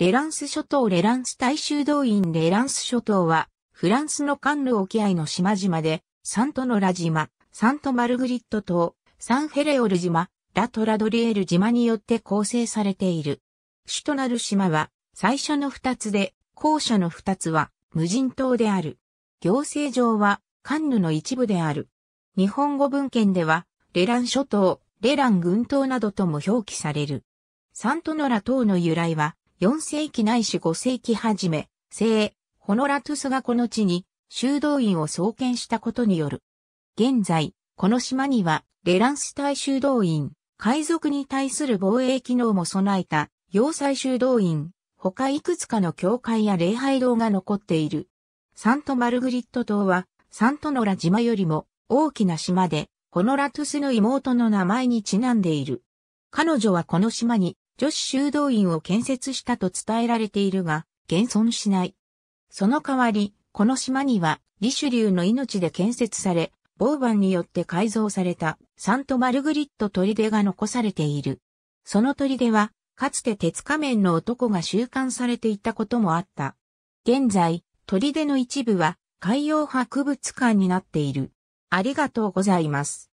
レランス諸島レランス大衆動員レランス諸島は、フランスのカンヌ沖合の島々で、サントノラ島、サントマルグリット島、サンヘレオル島、ラトラドリエル島によって構成されている。主となる島は、最初の二つで、後者の二つは、無人島である。行政上は、カンヌの一部である。日本語文献では、レラン諸島、レラン群島などとも表記される。サントノラ島の由来は、4世紀ないし5世紀初め、聖、ホノラトゥスがこの地に修道院を創建したことによる。現在、この島には、レランス大修道院、海賊に対する防衛機能も備えた、要塞修道院、他いくつかの教会や礼拝堂が残っている。サントマルグリット島は、サントノラ島よりも大きな島で、ホノラトゥスの妹の名前にちなんでいる。彼女はこの島に女子修道院を建設したと伝えられているが、現存しない。その代わり、この島には、リシュリューの命で建設され、ボーバンによって改造されたサントマルグリット砦が残されている。その砦は、かつて鉄仮面の男が収監されていたこともあった。現在、砦の一部は海洋博物館になっている。ありがとうございます。